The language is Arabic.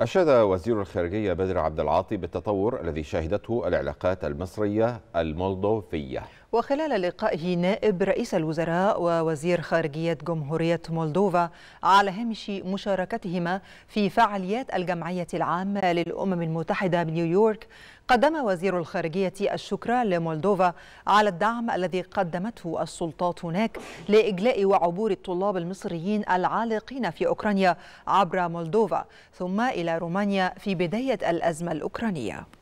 أشاد وزير الخارجية بدر عبد العاطي بالتطور الذي شهدته العلاقات المصرية المولدوفية وخلال لقائه نائب رئيس الوزراء ووزير خارجية جمهورية مولدوفا على هامش مشاركتهما في فعاليات الجمعية العامة للأمم المتحدة بنيويورك قدم وزير الخارجية الشكر لمولدوفا على الدعم الذي قدمته السلطات هناك لإجلاء وعبور الطلاب المصريين العالقين في أوكرانيا عبر مولدوفا ثم إلى رومانيا في بداية الأزمة الأوكرانية